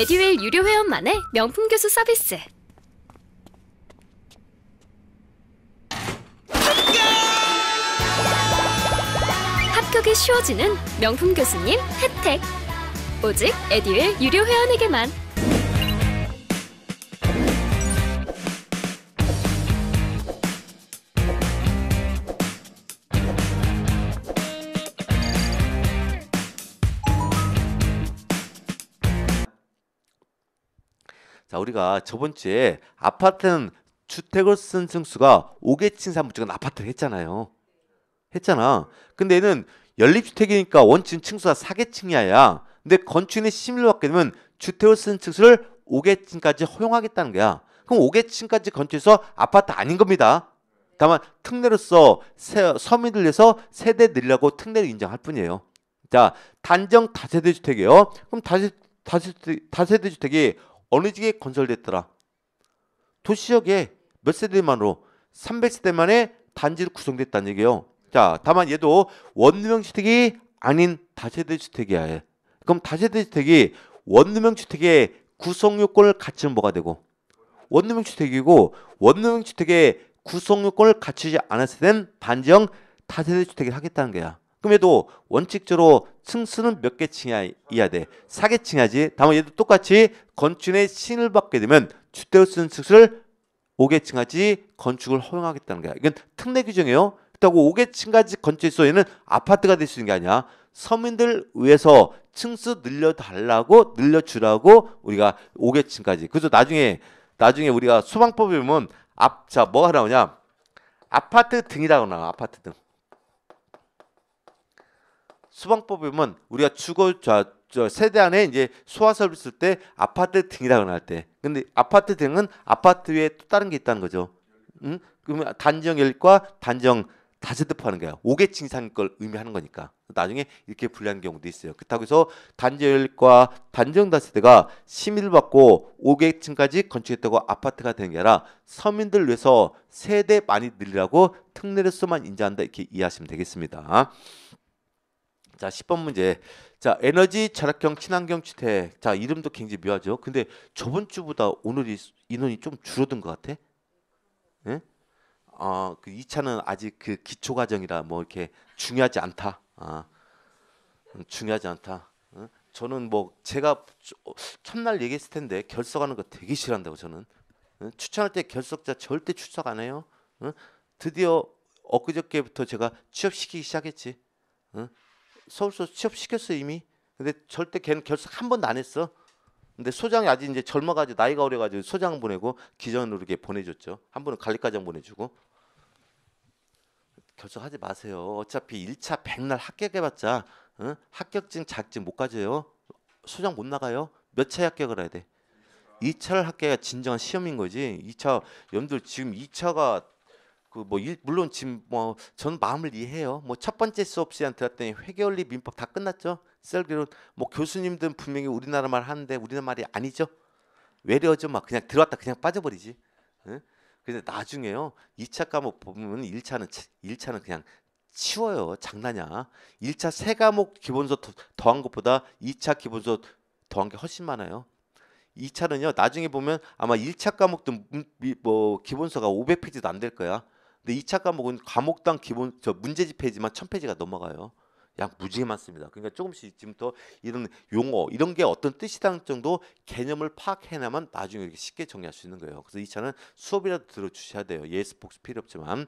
에듀윌 유료 회원만의 명품 교수 서비스. 합격이 쉬워지는 명품 교수님 혜택. 오직 에듀윌 유료 회원에게만. 자, 우리가 저번 주에 아파트는 주택을 쓴 층수가 5계층3부주은 아파트를 했잖아요. 했잖아. 근데 얘는 연립주택이니까 원층 층수가 4계층이야 근데 건축인의 심의를 받게 되면 주택을 쓴 층수를 5계층까지 허용하겠다는 거야. 그럼 5계층까지 건축해서 아파트 아닌 겁니다. 다만 특례로서 세, 서민들 위해서 세대 늘리라고 특례를 인정할 뿐이에요. 자, 단정 다세대 주택이에요. 그럼 다세, 다세, 다세대 주택이 어느 지에 역 건설됐더라. 도시 지역에 몇 세대만으로 300세대 만의 단지로 구성됐다는 얘기예요. 자, 다만 얘도 원룸형 주택이 아닌 다세대 주택이야. 그럼 다세대 주택이 원룸형 주택의 구성 요건을 갖추는 뭐가 되고 원룸형 주택이고 원룸형 주택의 구성 요건을 갖추지 않았을 땐 단지형 다세대 주택을 하겠다는 거야. 그럼 에도 원칙적으로 층수는 몇 개 층이야 돼? 4개 층이야지. 다만 얘도 똑같이 건축의 신을 받게 되면 주택을 쓰는 층수를 5개 층까지 건축을 허용하겠다는 거야. 이건 특례 규정이에요. 그렇다고 5개 층까지 건축해서 얘는 아파트가 될 수 있는 게 아니야. 서민들 위해서 층수 늘려달라고 늘려주라고 우리가 5개 층까지. 그래서 나중에 나중에 우리가 수방법이면 앞자 뭐가 나오냐? 아파트 등이라고 나와. 아파트 등. 수방법이면 우리가 주거 자, 저 세대 안에 이제 소화설을 쓸때 아파트 등이라고 할 때. 근데 아파트 등은 아파트 외에 또 다른 게 있다는 거죠. 음? 그러면 단정 일과 단정 다세대파는 거야. 5계층 이상인 걸 의미하는 거니까. 나중에 이렇게 분리하는 경우도 있어요. 그렇다고 해서 단정일과 단정다세대가 심의를 받고 5계층까지 건축했다고 아파트가 되는 게 아니라 서민들 위해서 세대 많이 늘리라고 특례를 수만 인정한다 이렇게 이해하시면 되겠습니다. 자, 10번 문제. 자, 에너지 철학형 친환경 주택. 자, 이름도 굉장히 묘하죠. 근데 저번 주보다 오늘 인원이 좀 줄어든 것 같아. 예? 아그 2차는 아직 그 기초 과정이라 뭐 이렇게 중요하지 않다. 아. 음, 중요하지 않다. 어? 저는 뭐 제가 어, 첫날 얘기했을 텐데 결석하는 거 되게 싫어한다고 저는. 어? 추천할 때 결석자 절대 출석 안 해요. 어? 드디어 엊그저께부터 제가 취업시키기 시작했지. 서울서 취업시켰어 이미. 근데 절대 걔는 결석 한 번도 안 했어. 근데 소장이 아직 이제 젊어가지고 나이가 어려가지고 소장 보내고 기전으로 이렇게 보내줬죠. 한번은 관리과장 보내주고 결석하지 마세요. 어차피 1차 백날 합격해봤자 응? 어? 합격증 자격증 못 가져요. 소장 못 나가요. 몇 차 합격을 해야 돼? 2차를 합격해야 진정한 시험인 거지. 2차 연들 지금 2차가 그뭐 물론 지금 뭐 전 마음을 이해해요. 뭐 첫 번째 수업 시간 들었더니 회계원리 민법 다 끝났죠. 셀기로뭐 교수님들은 분명히 우리나라 말 하는데 우리나라 말이 아니죠. 외려죠 막 그냥 들어왔다 그냥 빠져버리지. 응? 근데 나중에요. 2차 과목 보면 1차는 1차는 그냥 치워요. 장난이야. 1차 세 과목 기본서 더한 것보다 2차 기본서 더한 게 훨씬 많아요. 2차는요. 나중에 보면 아마 1차 과목도 뭐 기본서가 500페이지도 안 될 거야. 근데 2차 과목은 과목당 기본 저 문제집 페이지만 1000페이지가 넘어가요. 약 무지개 많습니다. 그러니까 조금씩 지금부터 이런 용어 이런 게 어떤 뜻이당 정도 개념을 파악해내면 나중에 이렇게 쉽게 정리할 수 있는 거예요. 그래서 이차는 수업이라도 들어주셔야 돼요. 예스 복습 필요 없지만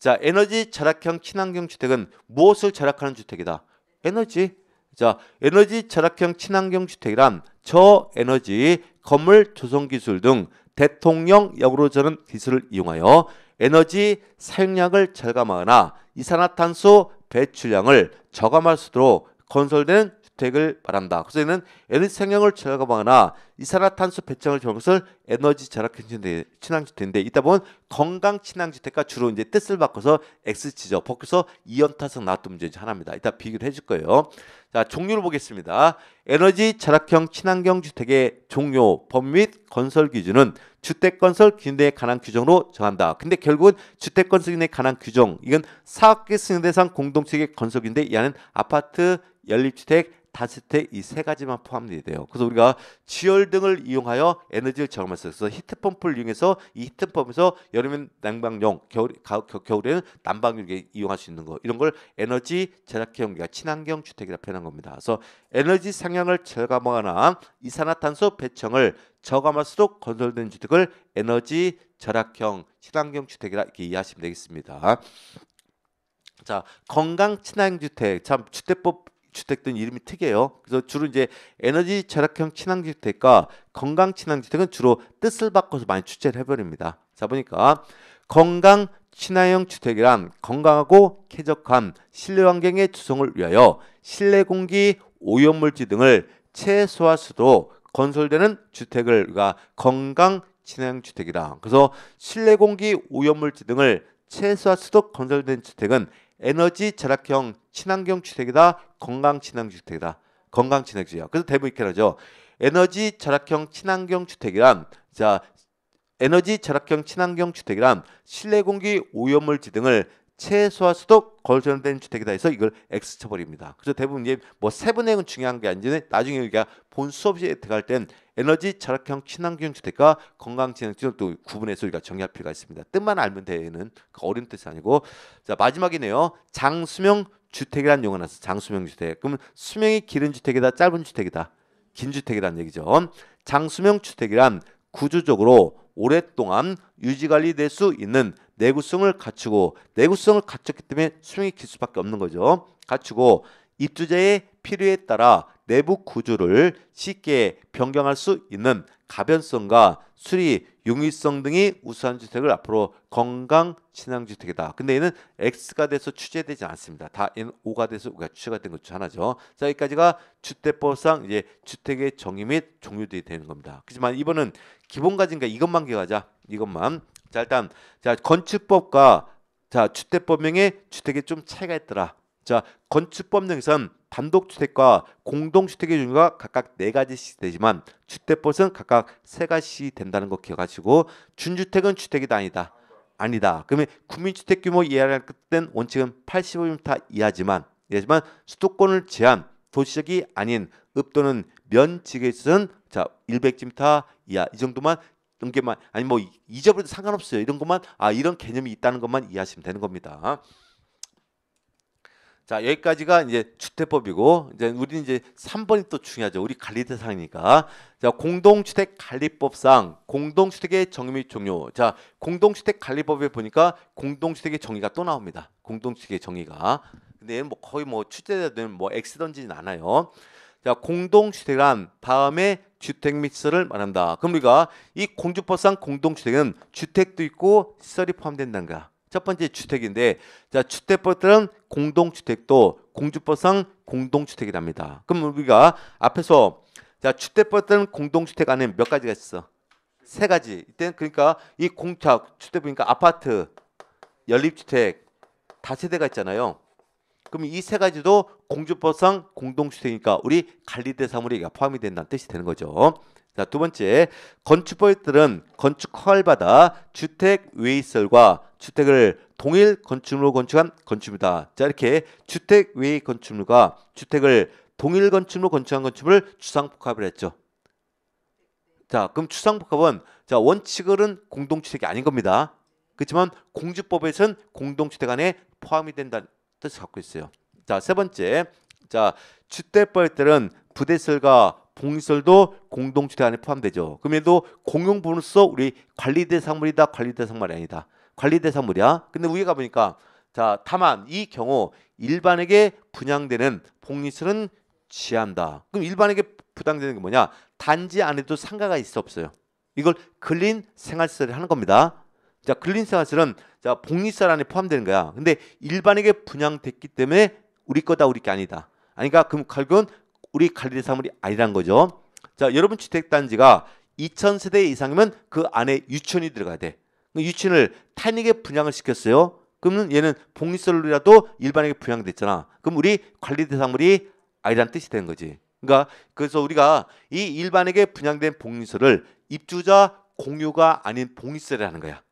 자 에너지 절약형 친환경 주택은 무엇을 절약하는 주택이다. 에너지 자 에너지 절약형 친환경 주택이란 저에너지 건물 조성 기술 등 대통령 역으로 저는 기술을 이용하여 에너지 사용량을 절감하거나 이산화탄소 배출량을 저감할 수 있도록 건설된 주택을 말다 그래서 얘는 에너지 생명을 절감하거나 이산화탄소 배출을 줄 것을 에너지 절약 친환주택인데 이따 보면 건강 친환주택과 주로 이제 뜻을 바꿔서 X지죠. 벗겨서 이연타성 나왔던 문제 중 하나입니다. 이따 비교를 해줄 거예요. 자 종류를 보겠습니다. 에너지 절약형 친환경 주택의 종료 법및 건설 기준은 주택 건설 기준에 관한 규정으로 정한다. 근데 결국은 주택 건설 기준에 관한 규정 이건 사업계 승인대상 공동체계 건설인데 이 안은 아파트 연립주택 다스텍 이세 가지만 포함이 돼요. 그래서 우리가 지열 등을 이용하여 에너지를 저수있어서 히트펌프를 이용해서 이 히트펌프에서 여름엔 냉방용, 겨울, 가, 겨, 울에는 난방용에 이용할 수 있는 거 이런 걸 에너지 절약형 우가 친환경 주택이라 표현한 겁니다. 그래서 에너지 상향을 절감하거나 이산화탄소 배청을 저감할수록 건설된 주택을 에너지 절약형 친환경 주택이라 이렇게 이해하시면 되겠습니다. 자 건강 친환경 주택 참 주택법 주택 등 이름이 특이해요. 그래서 주로 이제 에너지 절약형 친환주택과 경 건강 친환주택은 경 주로 뜻을 바꿔서 많이 출제를 해버립니다. 자 보니까 건강 친화형 주택이란 건강하고 쾌적한 실내 환경의 조성을 위하여 실내 공기, 오염물질 등을 최소화 수도 건설되는 주택을 우리가 건강 친화형 주택이다. 그래서 실내 공기 오염물질 등을 최소화 수도 건설된 주택은 에너지 절약형 친환경 주택이다 건강 친환경 주택이다. 건강 친환경이야 그래서 대부분 이렇게 하죠 에너지 절약형 친환경 주택이란 자 에너지 절약형 친환경 주택이란 실내 공기 오염물질 등을 최소화 수도 걸절된 주택이다 해서 이걸 X 쳐버립니다 그래서 대부분 이제 뭐세분해은 중요한 게 아닌데 니 나중에 우리가 본 수업에 들어갈 땐 에너지 절약형 친환경 주택과 건강 친환경도 주 구분해서 우리가 정리할 필요가 있습니다. 뜻만 알면 되는 그 어린 뜻이 아니고 자 마지막이네요. 장수명 주택이란 용어 나왔어. 장수명 주택. 그러면 수명이 길은 주택이다, 짧은 주택이다, 긴 주택이란 얘기죠. 장수명 주택이란 구조적으로 오랫동안 유지관리될 수 있는 내구성을 갖추고 내구성을 갖췄기 때문에 수명이 길 수밖에 없는 거죠. 갖추고 입주자의 필요에 따라 내부 구조를 쉽게 변경할 수 있는 가변성과 수리 용이성 등이 우수한 주택을 앞으로 건강 친환 경 주택이다. 근데 얘는 X가 돼서 취재되지 않습니다. 다 얘는 O가 돼서 우리가 취재가 된것중 하나죠. 자 여기까지가 주택법상 이제 주택의 정의 및 종류들이 되는 겁니다. 그렇지만 이번은 기본 가진가 이것만 기억하자. 이것만. 자 일단 자 건축법과 자주택법명의 주택에 좀 차이가 있더라. 자 건축법령에선 단독주택과 공동주택의 종류가 각각 네 가지씩 되지만 주택법은 각각 세 가지씩 된다는 거 기억하시고 준주택은 주택이 다 아니다. 아니다. 그러면 국민주택 규모 이하를 끝된 원칙은 85m 이하지만 이하지만 수도권을 제한 도시적이 아닌 읍 또는 면지에서는 자 100m 이하 이 정도만 넘게만 아니 뭐 잊어버려도 상관없어요. 이런 것만 아 이런 개념이 있다는 것만 이해하시면 되는 겁니다. 자, 여기까지가 이제 주택법이고 이제 우리는 이제 3번이 또 중요하죠. 우리 관리 대상이니까. 자, 공동주택 관리법상 공동주택의 정의 및 종료. 자, 공동주택 관리법에 보니까 공동주택의 정의가 또 나옵니다. 공동주택의 정의가. 근데 뭐 거의 뭐출제되는뭐엑스던지는 않아요. 자, 공동주택란 다음에 주택 및 시설을 말한다. 그럼 우리가 이 공주법상 공동주택은 주택도 있고 시설이 포함된다는 거야. 첫 번째 주택인데 자 주택법들은 공동주택도 공주법상 공동주택이 랍니다 그럼 우리가 앞에서 자주택법은 공동주택 안에 몇 가지가 있어? 세 가지. 이때는 그러니까 이 공차 주택 보니까 아파트, 연립주택, 다세대가 있잖아요. 그럼 이 세 가지도 공주법상 공동주택이니까 우리 관리대 사물이 포함이 된다는 뜻이 되는 거죠. 자, 두 번째 건축법들은 건축 허가받아 주택 외이설과 주택을 동일 건축물로 건축한 건축입니다 자, 이렇게 주택 외의 건축물과 주택을 동일 건축물로 건축한 건축물을 추상복합을 했죠. 자, 그럼 추상복합은 자, 원칙은 공동주택이 아닌 겁니다. 그렇지만 공주법에서는 공동주택 안에 포함이 된다는 뜻을 갖고 있어요. 자, 세 번째. 자, 주택법들은 부대설과 공시설도 공동주택 안에 포함되죠. 그럼에도 공용분으로서 우리 관리대상물이다 관리대상물이 아니다. 관리대상물이야. 근데 위에 가보니까 자 다만 이 경우 일반에게 분양되는 복리설은 취한다. 그럼 일반에게 부당되는 게 뭐냐? 단지 안에도 상가가 있어 없어요. 이걸 근린 생활시설을 하는 겁니다. 자, 근린 생활시설은 자, 복리설 시 안에 포함되는 거야. 근데 일반에게 분양됐기 때문에 우리 거다 우리 게 아니다. 아니까 니그 그럼 결국은 우리 관리대 사물이 아니란 거죠. 자, 여러분 주택단지가 2,000세대 이상이면 그 안에 유치원이 들어가야 돼. 그 유치원을 탄익에 분양을 시켰어요. 그러면 얘는 복리설로라도 일반에게 분양됐잖아. 그럼 우리 관리 대상물이 아니란 뜻이 되는 거지. 그러니까 그래서 우리가 이 일반에게 분양된 복리설을 입주자 공유가 아닌 복리설이라는 거야.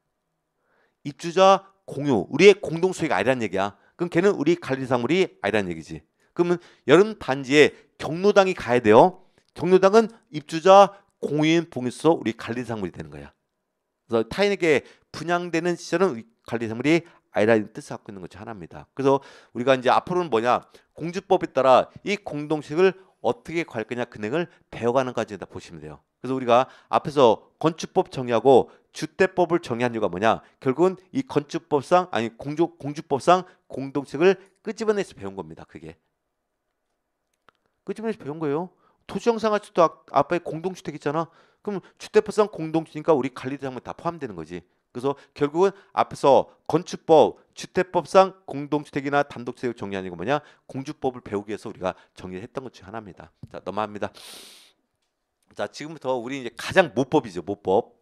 입주자 공유, 우리의 공동 소유가 아니란 얘기야. 그럼 걔는 우리 관리 대상물이 아니란 얘기지. 그러면 여름 단지에 경로당이 가야 돼요. 경로당은 입주자 공인 봉인소 우리 관리 상물이 되는 거야. 그래서 타인에게 분양되는 시절은 관리 상물이 아이라는 뜻을 갖고 있는 것이 하나입니다. 그래서 우리가 이제 앞으로는 뭐냐 공주법에 따라 이 공동식을 어떻게 갈 거냐 근행을 그 배워가는 과정지다 보시면 돼요. 그래서 우리가 앞에서 건축법 정의하고 주택법을 정의한 이유가 뭐냐 결국은 이 건축법상 아니 공조, 공주법상 공동식을 끄집어내서 배운 겁니다. 그게 그 점에서 배운 거예요. 토지영상화주택 앞에 공동주택 있잖아. 그럼 주택법상 공동주니까 우리 관리대상물 다 포함되는 거지. 그래서 결국은 앞에서 건축법, 주택법상 공동주택이나 단독주택 을 정리 하는게 뭐냐 공주법을 배우기 위해서 우리가 정리했던 것중에 하나입니다. 자 넘어갑니다. 자 지금부터 우리 이제 가장 모법이죠 모법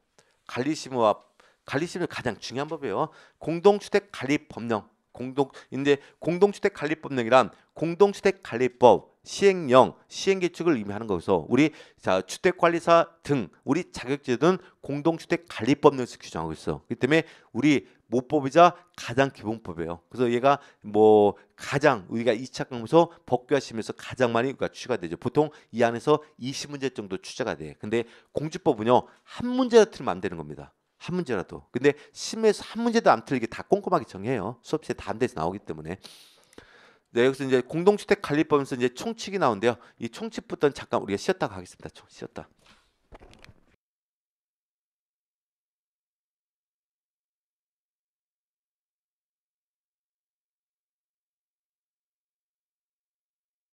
관리심의와 관리심의 가장 중요한 법이에요. 공동주택 관리법령 공동 인제 공동주택 관리법령이란 공동주택 관리법 시행령, 시행규칙을 의미하는 거기서 우리 자 주택관리사 등 우리 자격제도는 공동주택관리법 능식 규정하고 있어. 그 때문에 우리 모법이자 가장 기본법이에요. 그래서 얘가 뭐 가장 우리가 이차 강구서 법규화심에서 가장 많이 그러니까 취가 되죠. 보통 이 안에서 이십 문제 정도 취재가 돼. 근데 공직법은요한 문제라도 틀리면 안 되는 겁니다. 한 문제라도. 근데 심에서 한 문제도 안 틀리게 다 꼼꼼하게 정해요. 수업시에 다대에서 나오기 때문에. 네, 여기서 이제 공동주택 관리법에서 이제 총칙이 나온데요. 이 총칙부터 잠깐 우리가 쉬었다 가겠습니다. 총 쉬었다.